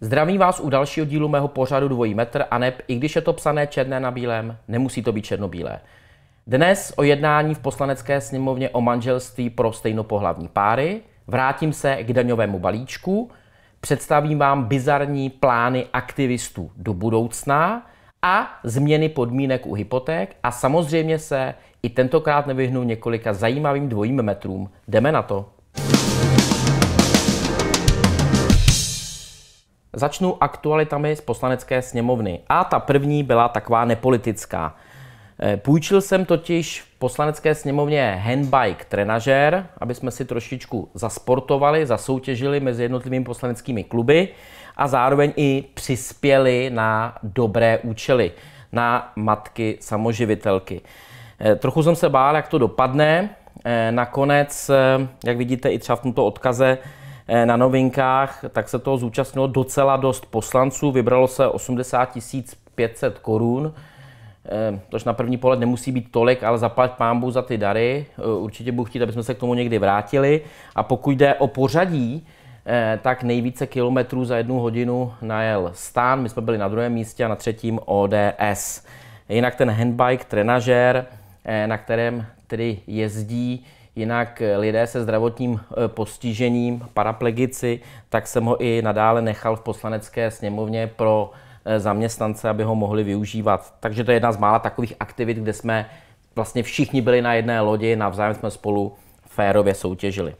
Zdravím vás u dalšího dílu mého pořadu Dvojí metr a neb, i když je to psané černé na bílém, nemusí to být černobílé. Dnes o jednání v poslanecké sněmovně o manželství pro stejnopohlavní páry – Vrátím se k daňovému balíčku, představím vám bizarní plány aktivistů do budoucna a změny podmínek u hypoték a samozřejmě se i tentokrát nevyhnu několika zajímavým dvojím metrům. Jdeme na to. Začnu aktualitami z poslanecké sněmovny. A ta první byla taková nepolitická. Eh, půjčil jsem totiž v poslanecké sněmovně handbike trenažér, aby jsme si trošičku zasportovali, zasoutěžili mezi jednotlivými poslaneckými kluby a zároveň i přispěli na dobré účely, na matky samoživitelky. Eh, trochu jsem se bál, jak to dopadne. Eh, nakonec, jak vidíte i třeba v tomto odkaze na novinkách, tak se toho zúčastnilo docela dost poslanců. Vybralo se 80 500 korun Ehm, tož na první pohled nemusí být tolik, ale zaplať pámbu za ty dary. Eh, určitě budu chtít, abychom se k tomu někdy vrátili. A pokud jde o pořadí, eh, tak nejvíce kilometrů za jednu hodinu najel stán. My jsme byli na druhém místě a na třetím ODS. Jinak ten handbike, trenažér, eh, na kterém tedy jezdí jinak lidé se zdravotním postižením, paraplegici, tak jsem ho i nadále nechal v poslanecké sněmovně pro Eh, zaměstnance, aby ho mohli využívat. Takže to je jedna z mála takových aktivit, kde jsme vlastně všichni byli na jedné lodi, navzájem jsme spolu férově soutěžili.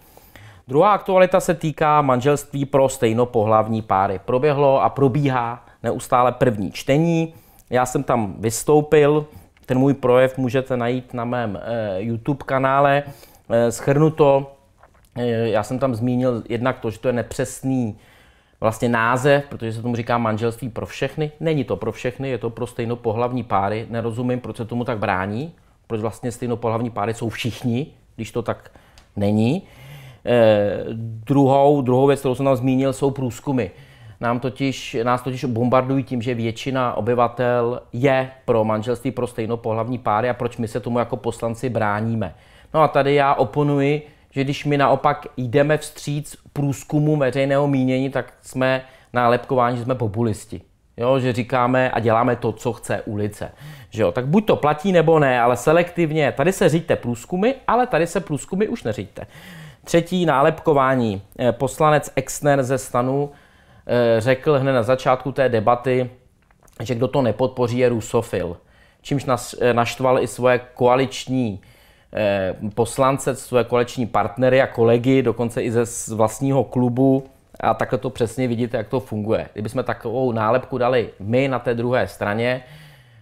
Druhá aktualita se týká manželství pro stejnopohlavní páry. Proběhlo a probíhá neustále první čtení. Já jsem tam vystoupil, ten můj projev můžete najít na mém eh, YouTube kanále. Eh, Schrnuto, já jsem tam zmínil jednak to, že to je nepřesný vlastně název, protože se tomu říká manželství pro všechny. Není to pro všechny, je to pro stejnopohlavní páry. Nerozumím, proč se tomu tak brání, proč vlastně stejnopohlavní páry jsou všichni, když to tak není. Eh, druhou, druhou věc, kterou jsem tam zmínil, jsou průzkumy. Nám totiž, nás totiž bombardují tím, že většina obyvatel je pro manželství pro stejnopohlavní páry a proč my se tomu jako poslanci bráníme. No a tady já oponuji, že když my naopak jdeme vstříc průzkumu veřejného mínění, tak jsme nálepkováni, že jsme populisti. Jo, že říkáme a děláme to, co chce ulice. Že jo, tak buď to platí nebo ne, ale selektivně. Tady se říďte průzkumy, ale tady se průzkumy už neříďte. Třetí nálepkování. Eh, poslanec Exner ze stanu eh, řekl hned na začátku té debaty, že kdo to nepodpoří, je rusofil. Čímž eh, naštval i svoje koaliční Eh, poslance, své koleční partnery a kolegy, dokonce i ze vlastního klubu. A takhle to přesně vidíte, jak to funguje. Kdybychom takovou nálepku dali my na té druhé straně,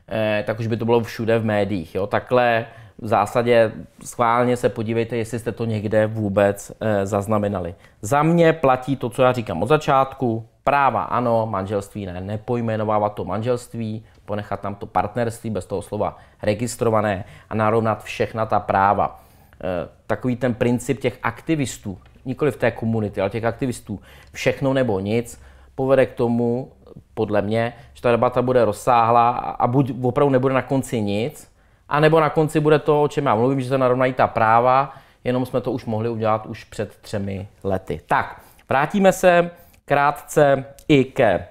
eh, tak už by to bylo všude v médiích. Jo? Takhle v zásadě schválně se podívejte, jestli jste to někde vůbec eh, zaznamenali. Za mě platí to, co já říkám od začátku. Práva ano, manželství ne, nepojmenovávat to manželství, ponechat tam to partnerství bez toho slova registrované a narovnat všechna ta práva. E, takový ten princip těch aktivistů, nikoli v té komunity, ale těch aktivistů, všechno nebo nic, povede k tomu, podle mě, že ta debata bude rozsáhlá a buď opravdu nebude na konci nic, anebo na konci bude to, o čem já mluvím, že se narovnají ta práva, jenom jsme to už mohli udělat už před třemi lety. Tak, vrátíme se krátce i ke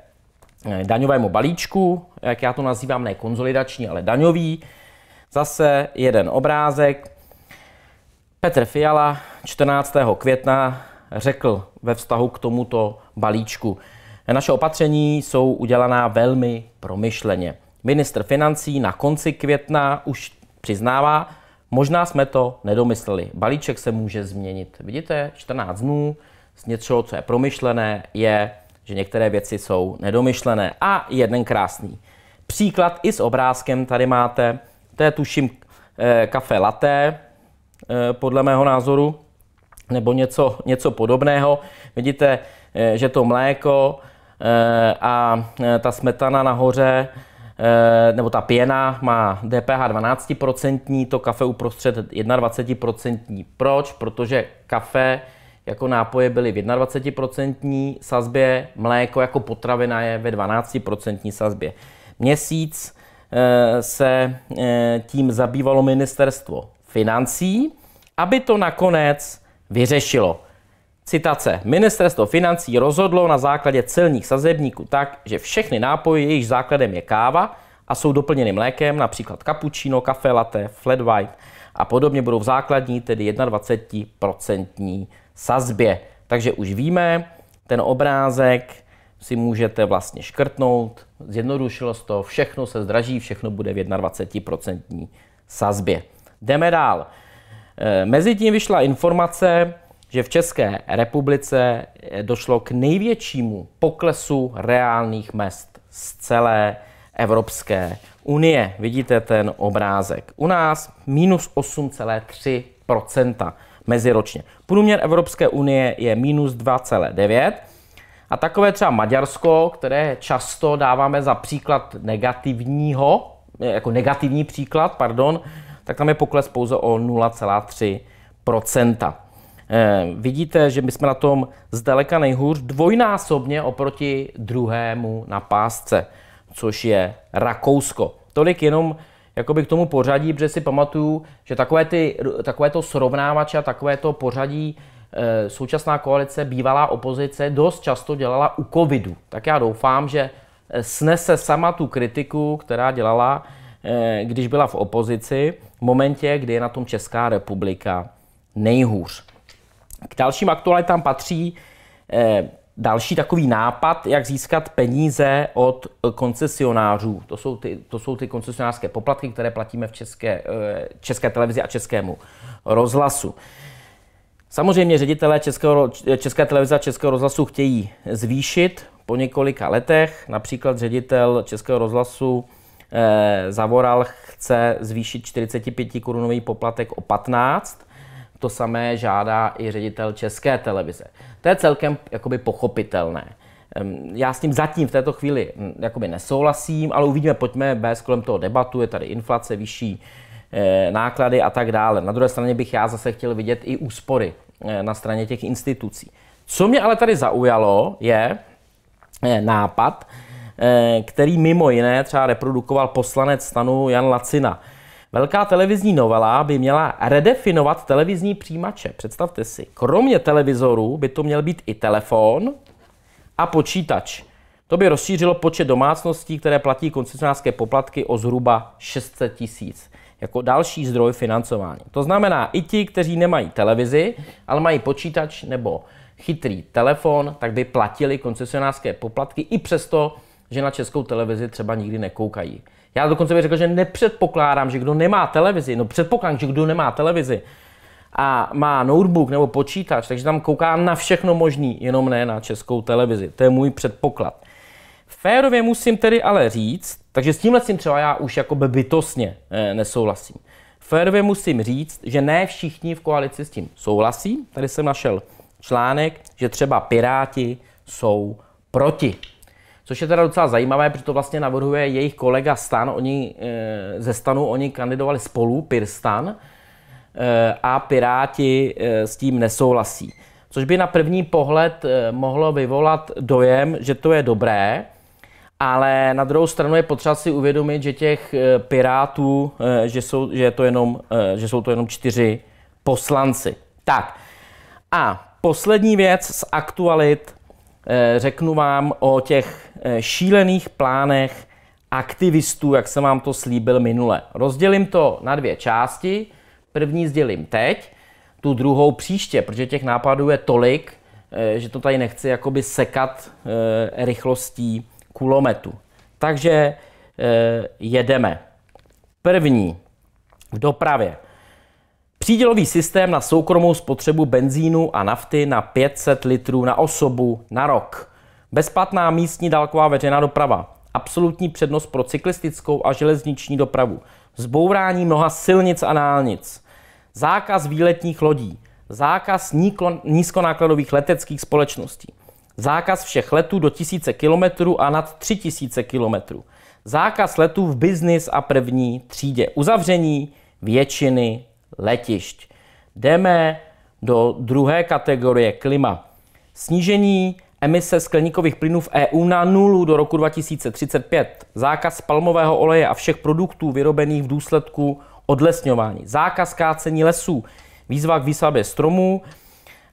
Eh, daňovému balíčku, jak já to nazývám, ne konzolidační, ale daňový. Zase jeden obrázek. Petr Fiala 14. května řekl ve vztahu k tomuto balíčku. Naše opatření jsou udělaná velmi promyšleně. Ministr financí na konci května už přiznává, možná jsme to nedomysleli. Balíček se může změnit. Vidíte, 14 dnů z něčeho, co je promyšlené, je že některé věci jsou nedomyšlené. A jeden krásný příklad i s obrázkem tady máte. To je tuším eh, kafe laté, eh, podle mého názoru, nebo něco, něco podobného. Vidíte, eh, že to mléko a ta smetana nahoře, nebo ta pěna má DPH 12%, to kafe uprostřed 21%. Proč? Protože kafe jako nápoje byly v 21% sazbě, mléko jako potravina je ve 12% sazbě. Měsíc eh, se eh, tím zabývalo ministerstvo financí, aby to nakonec vyřešilo. Citace. Ministerstvo financí rozhodlo na základě celních sazebníků tak, že všechny nápoje, jejichž základem je káva a jsou doplněny mlékem, například cappuccino, kafe latte, flat white a podobně, budou v základní, tedy 21% sazbě. Takže už víme, ten obrázek si můžete vlastně škrtnout, zjednodušilo se to, všechno se zdraží, všechno bude v 21% sazbě. Jdeme dál. E, Mezitím vyšla informace, že v České republice e, došlo k největšímu poklesu reálných mest z celé Evropské unie. Vidíte ten obrázek. U nás minus 8,3 meziročně. Průměr Evropské unie je minus 2,9. A takové třeba Maďarsko, které často dáváme za příklad negativního, eh, jako negativní příklad, pardon, tak tam je pokles pouze o 0,3 e, eh, Vidíte, že my jsme na tom zdaleka nejhůř dvojnásobně oproti druhému na pásce, což je Rakousko. Tolik jenom jakoby k tomu pořadí, protože si pamatuju, že takové, ty, takové to srovnávače a takové to pořadí e, současná koalice, bývalá opozice dost často dělala u covidu. Tak já doufám, že eh, snese sama tu kritiku, která dělala, e, když byla v opozici, v momentě, kdy je na tom Česká republika nejhůř. K dalším aktualitám patří e, další takový nápad, jak získat peníze od eh, koncesionářů. To jsou ty, to jsou ty koncesionářské poplatky, které platíme v České, eh, české televizi a Českému rozhlasu. Samozřejmě ředitelé Českého, České televize a Českého rozhlasu chtějí zvýšit po několika letech. Například ředitel Českého rozhlasu eh, Zavoral chce zvýšit 45 korunový poplatek o 15 to samé žádá i ředitel České televize. To je celkem jakoby pochopitelné. Já s tím zatím v této chvíli jakoby nesouhlasím, ale uvidíme, pojďme bez kolem toho debatu, je tady inflace vyšší, eh, náklady a tak dále. Na druhé straně bych já zase chtěl vidět i úspory eh, na straně těch institucí. Co mě ale tady zaujalo, je eh, nápad, který mimo jiné třeba reprodukoval poslanec stanu Jan Lacina – Velká televizní novela by měla redefinovat televizní přijímače. Představte si, kromě televizorů by to měl být i telefon a počítač. To by rozšířilo počet domácností, které platí koncesionářské poplatky o zhruba 600 tisíc jako další zdroj financování. To znamená, i ti, kteří nemají televizi, ale mají počítač nebo chytrý telefon, tak by platili koncesionářské poplatky i přesto, že na českou televizi třeba nikdy nekoukají. Já dokonce bych řekl, že nepředpokládám, že kdo nemá televizi, no předpokládám, že kdo nemá televizi a má notebook nebo počítač, takže tam kouká na všechno možný, jenom ne na českou televizi. To je můj předpoklad. Férově musím tedy ale říct, takže s tímhle tím třeba já už jako bytostně eh, nesouhlasím. Férově musím říct, že ne všichni v koalici s tím souhlasí. Tady jsem našel článek, že třeba Piráti jsou proti. Což je teda docela zajímavé, protože to vlastně navrhuje jejich kolega Stan, oni eh, ze Stanu, oni kandidovali spolu, Pirstan, eh, a Piráti eh, s tím nesouhlasí. Což by na první pohled mohlo vyvolat dojem, že to je dobré, ale na druhou stranu je potřeba si uvědomit, že těch pirátů, že jsou, že je to, jenom, že jsou to jenom čtyři poslanci. Tak a poslední věc z aktualit Eh, řeknu vám o těch eh, šílených plánech aktivistů, jak jsem vám to slíbil minule. Rozdělím to na dvě části. První sdělím teď, tu druhou příště, protože těch nápadů je tolik, eh, že to tady nechci jakoby sekat rychlostí kulometu. Takže jedeme. První v dopravě. Přídělový systém na soukromou spotřebu benzínu a nafty na 500 litrů na osobu na rok. Bezplatná místní dálková veřejná doprava. Absolutní přednost pro cyklistickou a železniční dopravu. Zbourání mnoha silnic a nálnic. Zákaz výletních lodí. Zákaz nízkonákladových leteckých společností. Zákaz všech letů do 1000 km a nad 3000 km. Zákaz letů v biznis a první třídě. Uzavření většiny letišť. Jdeme do druhé kategorie klima. Snížení emise skleníkových plynů v EU na nulu do roku 2035. Zákaz palmového oleje a všech produktů vyrobených v důsledku odlesňování. Zákaz kácení lesů. Výzva k výsadbě stromů.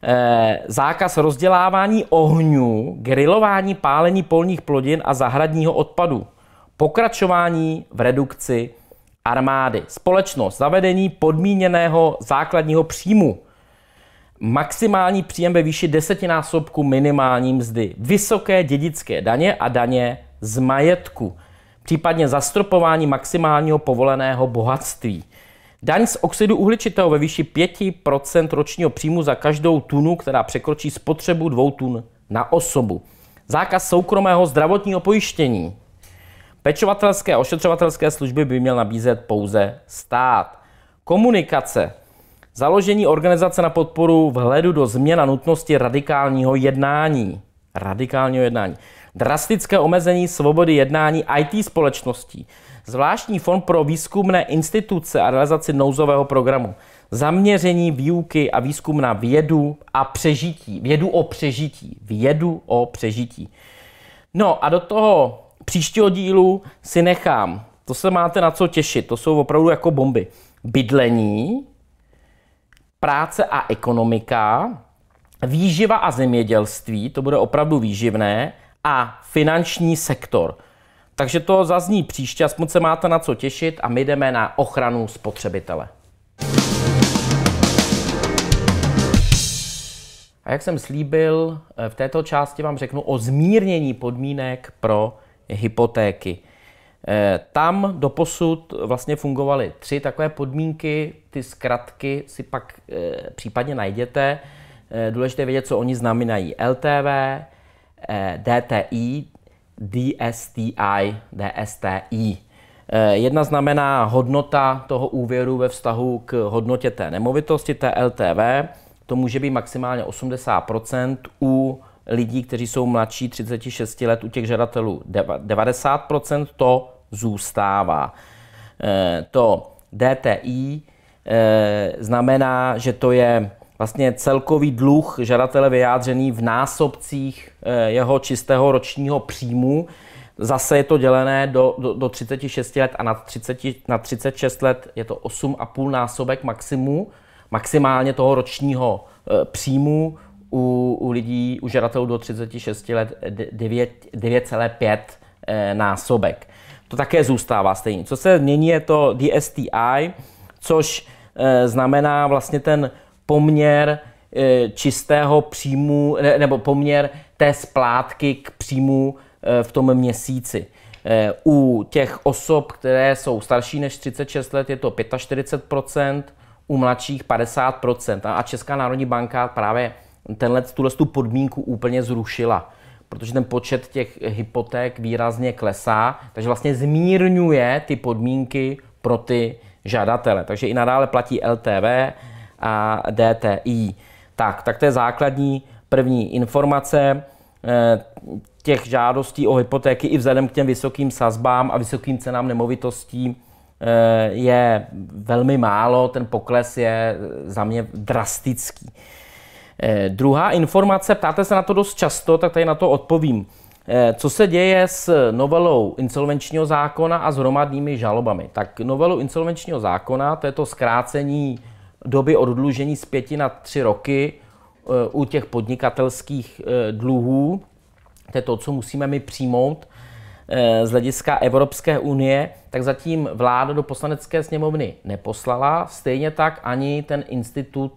Eh, zákaz rozdělávání ohňů, grilování, pálení polních plodin a zahradního odpadu. Pokračování v redukci armády. Společnost zavedení podmíněného základního příjmu. Maximální příjem ve výši desetinásobku minimální mzdy. Vysoké dědické daně a daně z majetku. Případně zastropování maximálního povoleného bohatství. Daň z oxidu uhličitého ve výši 5% ročního příjmu za každou tunu, která překročí spotřebu dvou tun na osobu. Zákaz soukromého zdravotního pojištění. Pečovatelské a ošetřovatelské služby by měl nabízet pouze stát. Komunikace. Založení organizace na podporu vhledu do změna nutnosti radikálního jednání. Radikálního jednání. Drastické omezení svobody jednání IT společností. Zvláštní fond pro výzkumné instituce a realizaci nouzového programu. Zaměření výuky a výzkum na vědu a přežití. Vědu o přežití. Vědu o přežití. No a do toho příštího dílu si nechám, to se máte na co těšit, to jsou opravdu jako bomby. Bydlení, práce a ekonomika, výživa a zemědělství, to bude opravdu výživné, a finanční sektor. Takže to zazní příště, aspoň se máte na co těšit a my jdeme na ochranu spotřebitele. A jak jsem slíbil, eh, v této části vám řeknu o zmírnění podmínek pro hypotéky. Eh, tam doposud vlastně fungovaly tři takové podmínky, ty zkratky si pak eh, případně najděte. Eh, důležité vědět, co oni znamenají. LTV, DTI, DSTI, DSTI. Jedna znamená hodnota toho úvěru ve vztahu k hodnotě té nemovitosti, té LTV. To může být maximálně 80 u lidí, kteří jsou mladší 36 let, u těch žadatelů 90% to zůstává. Eh, to DTI eh, znamená, že to je vlastně celkový dluh žadatele vyjádřený v násobcích eh, jeho čistého ročního příjmu. Zase je to dělené do, do, do 36 let a na 30, na 36 let je to 8,5 násobek maximu, maximálně toho ročního příjmu u, u lidí, u žadatelů do 36 let 9,5 eh, násobek. To také zůstává stejný. Co se mění je to DSTI, což eh, znamená vlastně ten poměr eh, čistého příjmu nebo poměr té splátky k příjmu v tom měsíci. U těch osob, které jsou starší než 36 let, je to 45 u mladších 50 A Česká národní banka právě tenhle, tuhle tu podmínku úplně zrušila, protože ten počet těch hypoték výrazně klesá, takže vlastně zmírňuje ty podmínky pro ty žadatele. Takže i nadále platí LTV a DTI. Tak, tak to je základní první informace eh, těch žádostí o hypotéky i vzhledem k těm vysokým sazbám a vysokým cenám nemovitostí eh, je velmi málo, ten pokles je za mě drastický. Eh, druhá informace, ptáte se na to dost často, tak tady na to odpovím. Eh, co se děje s novelou insolvenčního zákona a s hromadnými žalobami? Tak novelu insolvenčního zákona, to je to zkrácení doby odlužení z pěti na tři roky eh, u těch podnikatelských eh, dluhů, to je to, co musíme my přijmout eh, z hlediska Evropské unie, tak zatím vláda do poslanecké sněmovny neposlala, stejně tak ani ten institut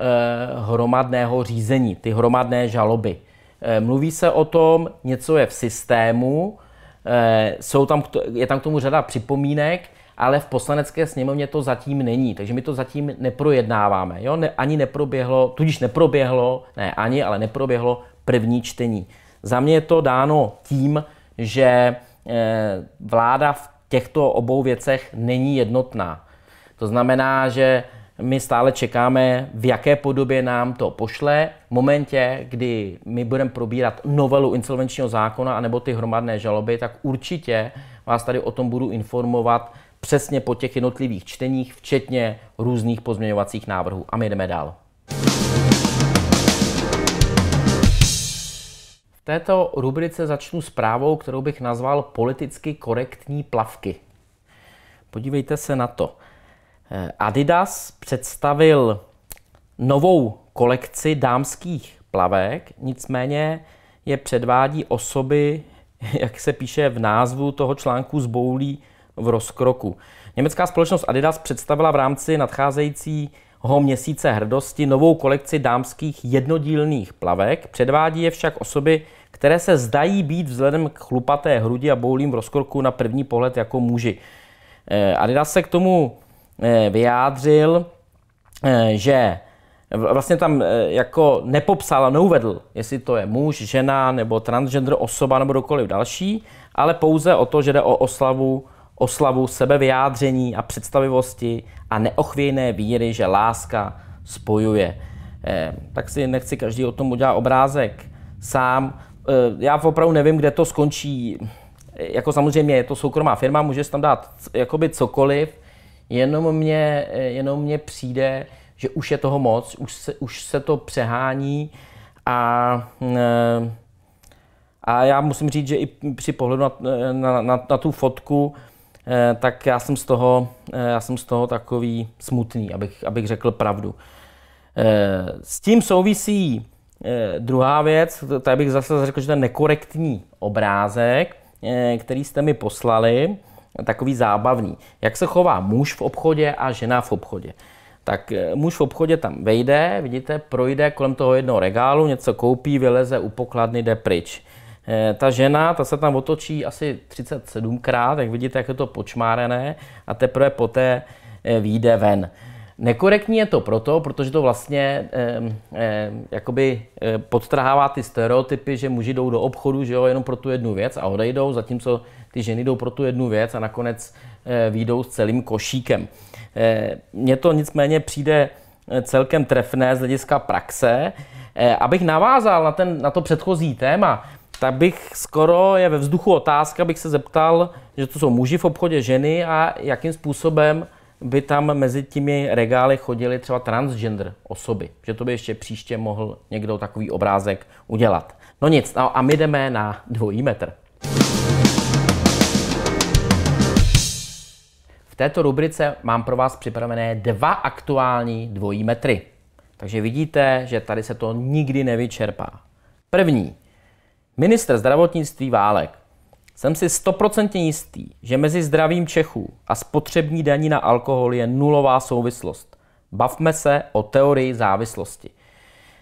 Eh, hromadného řízení, ty hromadné žaloby. Eh, mluví se o tom, něco je v systému, eh, jsou tam, je tam k tomu řada připomínek, ale v poslanecké sněmovně to zatím není, takže my to zatím neprojednáváme. Jo? Ne, ani neproběhlo, tudíž neproběhlo, ne ani, ale neproběhlo první čtení. Za mě je to dáno tím, že vláda v těchto obou věcech není jednotná. To znamená, že my stále čekáme, v jaké podobě nám to pošle. V momentě, kdy my budeme probírat novelu insolvenčního zákona anebo ty hromadné žaloby, tak určitě vás tady o tom budu informovat přesně po těch jednotlivých čteních, včetně různých pozměňovacích návrhů. A my jdeme dál. V této rubrice začnu zprávou, kterou bych nazval politicky korektní plavky. Podívejte se na to. Eh, Adidas představil novou kolekci dámských plavek, nicméně je předvádí osoby, jak se píše v názvu toho článku, boulí v rozkroku. Německá společnost Adidas představila v rámci nadcházejícího měsíce hrdosti novou kolekci dámských jednodílných plavek. Předvádí je však osoby, které se zdají být vzhledem k chlupaté hrudi a boulím v rozkroku na první pohled jako muži. Eh, Adidas se k tomu Eh, vyjádřil, eh, že vlastně tam eh, jako nepopsal a neuvedl, jestli to je muž, žena nebo transgender osoba nebo dokoliv další, ale pouze o to, že jde o oslavu, oslavu sebevyjádření a představivosti a neochvějné víry, že láska spojuje. Tak si nechci každý o tom udělat obrázek sám. Já opravdu nevím, kde to skončí. Jako samozřejmě je to soukromá firma, můžeš tam dát jakoby cokoliv, Jenom mě, eh, jenom mě přijde, že už je toho moc, už se, už se to přehání a hm, eh, a já musím říct, že i při pohledu na, eh, na, na, na tu fotku, tak já jsem z toho, já jsem z toho takový smutný, abych, abych řekl pravdu. S tím souvisí druhá věc, tady bych zase řekl, že ten nekorektní obrázek, který jste mi poslali, takový zábavný. Jak se chová muž v obchodě a žena v obchodě. Tak eh, muž v obchodě tam vejde, vidíte, projde kolem toho jednoho regálu, něco koupí, vyleze u pokladny, jde pryč. Eh, ta žena, ta se tam otočí asi 37krát, jak vidíte, jak je to počmárené a teprve poté eh, vyjde ven. Nekorektní je to proto, protože to vlastně eh, eh, jakoby eh, podtrhává ty stereotypy, že muži jdou do obchodu že jo, jenom pro tu jednu věc a odejdou, zatímco ty ženy jdou pro tu jednu věc a nakonec eh, výjdou s celým košíkem. Eh, mně to nicméně přijde eh, celkem trefné z hlediska praxe. Abych navázal na, ten, na to předchozí téma, tak bych skoro je ve vzduchu otázka, bych se zeptal, že to jsou muži v obchodě ženy a jakým způsobem by tam mezi těmi regály chodili třeba transgender osoby. Že to by ještě příště mohl někdo takový obrázek udělat. No nic, no a my jdeme na dvojí metr. této rubrice mám pro vás připravené dva aktuální dvojí metry. Takže vidíte, že tady se to nikdy nevyčerpá. První. Minister zdravotnictví Válek. Jsem si stoprocentně jistý, že mezi zdravím Čechů a spotřební daní na alkohol je nulová souvislost. Bavme se o teorii závislosti.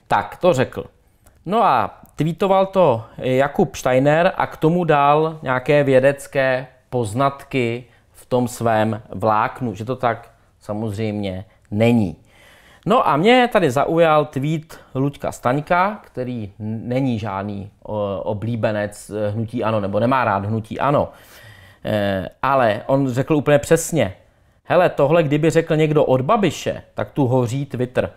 Tak, to řekl. No a tweetoval to Jakub Steiner a k tomu dal nějaké vědecké poznatky, v tom svém vláknu, že to tak samozřejmě není. No a mě tady zaujal tweet Luďka Staňka, který není žádný oblíbenec eh, hnutí ano, nebo nemá rád hnutí ano. Eh, ale on řekl úplně přesně, hele, tohle kdyby řekl někdo od Babiše, tak tu hoří Twitter.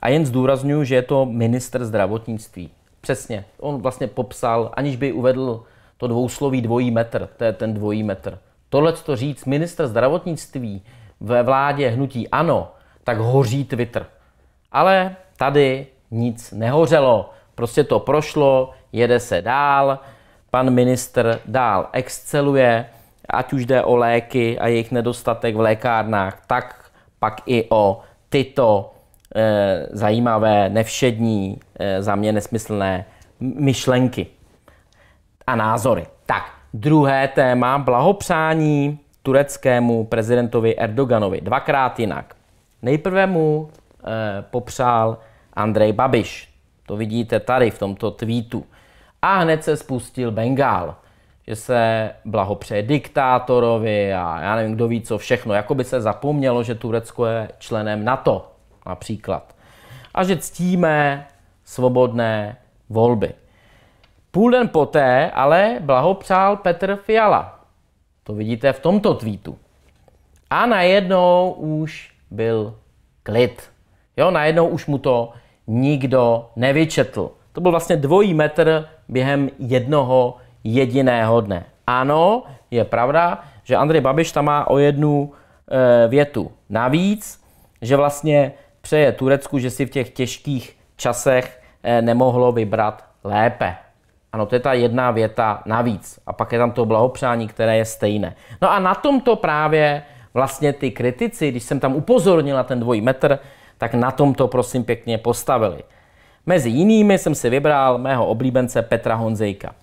A jen zdůraznuju, že je to minister zdravotnictví. Přesně, on vlastně popsal, aniž by uvedl to dvousloví dvojí metr, to je ten dvojí metr tohle to říct ministr zdravotnictví ve vládě hnutí ANO, tak hoří Twitter. Ale tady nic nehořelo. Prostě to prošlo, jede se dál, pan ministr dál exceluje, ať už jde o léky a jejich nedostatek v lékárnách, tak pak i o tyto e, zajímavé, nevšední, e, za mě nesmyslné myšlenky a názory. Tak, Druhé téma, blahopřání tureckému prezidentovi Erdoganovi. Dvakrát jinak. Nejprve mu e, popřál Andrej Babiš. To vidíte tady v tomto tweetu. A hned se spustil Bengál. Že se blahopřeje diktátorovi a já nevím, kdo ví co všechno. Jako by se zapomnělo, že Turecko je členem NATO například. A že ctíme svobodné volby. Půl den poté ale blahopřál Petr Fiala. To vidíte v tomto tweetu. A najednou už byl klid. Jo, najednou už mu to nikdo nevyčetl. To byl vlastně dvojí metr během jednoho jediného dne. Ano, je pravda, že Andrej Babiš tam má o jednu e, větu navíc, že vlastně přeje Turecku, že si v těch těžkých časech e, nemohlo vybrat lépe. Ano, to je ta jedna věta navíc. A pak je tam to blahopřání, které je stejné. No a na tomto právě vlastně ty kritici, když jsem tam upozornil na ten dvojí metr, tak na tomto prosím pěkně postavili. Mezi jinými jsem si vybral mého oblíbence Petra Honzejka.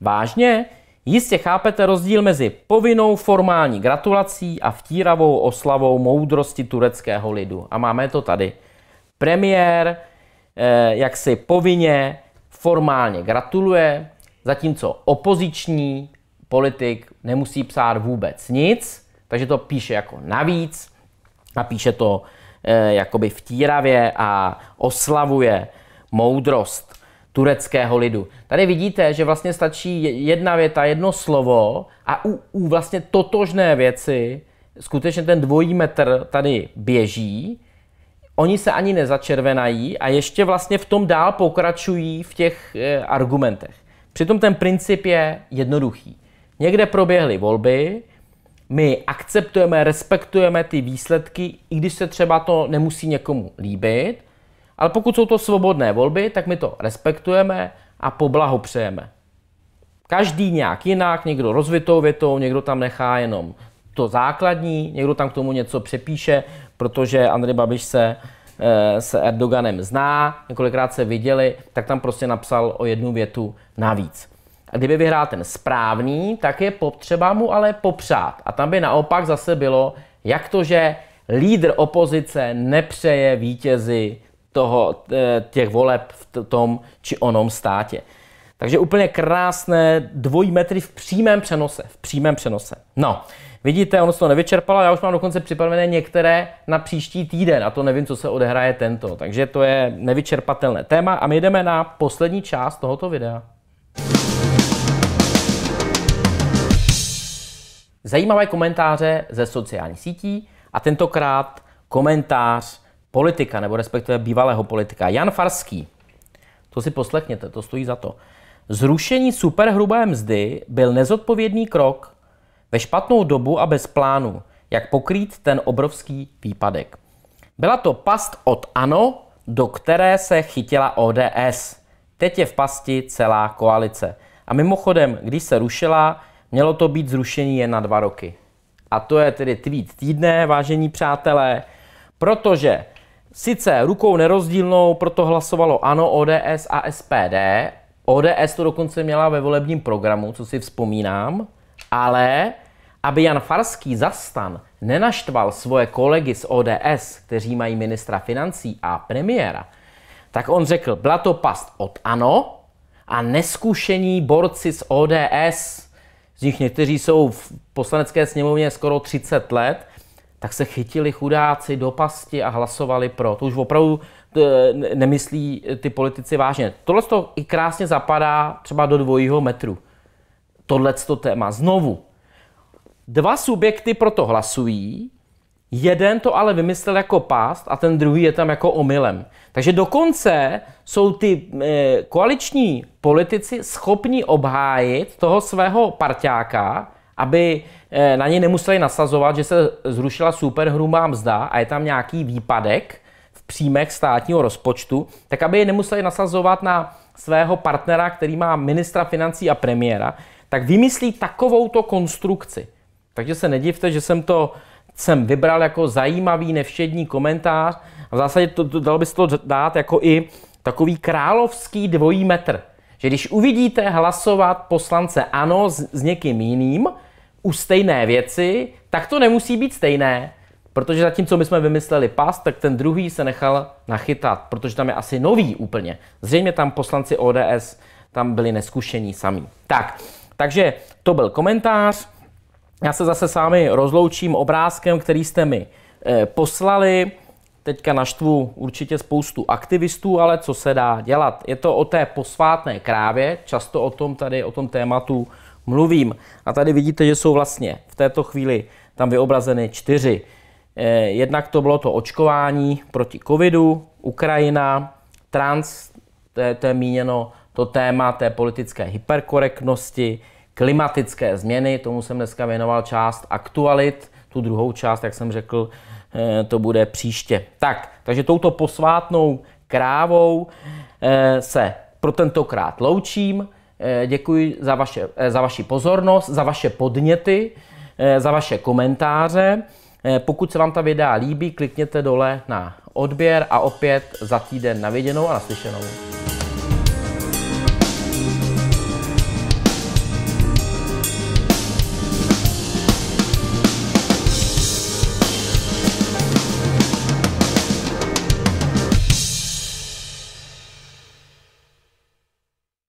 Vážně? Jistě chápete rozdíl mezi povinnou formální gratulací a vtíravou oslavou moudrosti tureckého lidu. A máme to tady. Premiér eh, jak si povinně formálně gratuluje, zatímco opoziční politik nemusí psát vůbec nic, takže to píše jako navíc a píše to e, jakoby tíravě a oslavuje moudrost tureckého lidu. Tady vidíte, že vlastně stačí jedna věta, jedno slovo a u, u vlastně totožné věci skutečně ten dvojí metr tady běží oni se ani nezačervenají a ještě vlastně v tom dál pokračují v těch eh, argumentech. Přitom ten princip je jednoduchý. Někde proběhly volby, my akceptujeme, respektujeme ty výsledky, i když se třeba to nemusí někomu líbit, ale pokud jsou to svobodné volby, tak my to respektujeme a poblahopřejeme. Každý nějak jinak, někdo rozvitou větou, někdo tam nechá jenom to základní, někdo tam k tomu něco přepíše, protože Andrej Babiš se eh, s Erdoganem zná, několikrát se viděli, tak tam prostě napsal o jednu větu navíc. A kdyby vyhrál ten správný, tak je potřeba mu ale popřát. A tam by naopak zase bylo, jak to, že lídr opozice nepřeje vítězi toho, eh, těch voleb v tom či onom státě. Takže úplně krásné dvojí metry v přímém přenose. V přímém přenose. No, Vidíte, ono se to nevyčerpalo, já už mám dokonce připravené některé na příští týden a to nevím, co se odehraje tento. Takže to je nevyčerpatelné téma a my jdeme na poslední část tohoto videa. Zajímavé komentáře ze sociálních sítí a tentokrát komentář politika, nebo respektive bývalého politika, Jan Farský. To si poslechněte, to stojí za to. Zrušení superhrubé mzdy byl nezodpovědný krok, ve špatnou dobu a bez plánu, jak pokrýt ten obrovský výpadek. Byla to past od ANO, do které se chytila ODS. Teď je v pasti celá koalice. A mimochodem, když se rušila, mělo to být zrušení jen na dva roky. A to je tedy tweet týdne, vážení přátelé, protože sice rukou nerozdílnou proto hlasovalo ANO, ODS a SPD, ODS to dokonce měla ve volebním programu, co si vzpomínám, ale aby Jan Farský zastan, nenaštval svoje kolegy z ODS, kteří mají ministra financí a premiéra, tak on řekl, byla to past od ANO a neskušení borci z ODS, z nich někteří jsou v poslanecké sněmovně skoro 30 let, tak se chytili chudáci do pasti a hlasovali pro. To už opravdu eh, nemyslí ty politici vážně. Tohle to i krásně zapadá třeba do dvojího metru tohleto téma. Znovu, dva subjekty proto hlasují, jeden to ale vymyslel jako pást a ten druhý je tam jako omylem. Takže dokonce jsou ty e, koaliční politici schopni obhájit toho svého parťáka, aby e, na něj nemuseli nasazovat, že se zrušila superhrubá mzda a je tam nějaký výpadek v příjmech státního rozpočtu, tak aby je nemuseli nasazovat na svého partnera, který má ministra financí a premiéra, tak vymyslí takovouto konstrukci. Takže se nedivte, že jsem to jsem vybral jako zajímavý nevšední komentář. A v zásadě to, to, dalo by se to dát jako i takový královský dvojí metr. Že když uvidíte hlasovat poslance ano s, s někým jiným u stejné věci, tak to nemusí být stejné. Protože zatímco my jsme vymysleli pas, tak ten druhý se nechal nachytat, protože tam je asi nový úplně. Zřejmě tam poslanci ODS tam byli neskušení sami. Tak, takže to byl komentář. Já se zase s vámi rozloučím obrázkem, který jste mi eh, poslali. Teďka naštvu určitě spoustu aktivistů, ale co se dá dělat? Je to o té posvátné krávě, často o tom tady, o tom tématu mluvím. A tady vidíte, že jsou vlastně v této chvíli tam vyobrazeny čtyři. Eh, jednak to bylo to očkování proti covidu, Ukrajina, trans, to je, to je míněno to téma té politické hyperkorektnosti, klimatické změny, tomu jsem dneska věnoval část aktualit, tu druhou část, jak jsem řekl, eh, to bude příště. Tak, takže touto posvátnou krávou eh, se pro tentokrát loučím. Eh, děkuji za, vaše, za vaši pozornost, za vaše podněty, za vaše komentáře. Pokud se vám ta videa líbí, klikněte dole na odběr a opět za týden na viděnou a naslyšenou.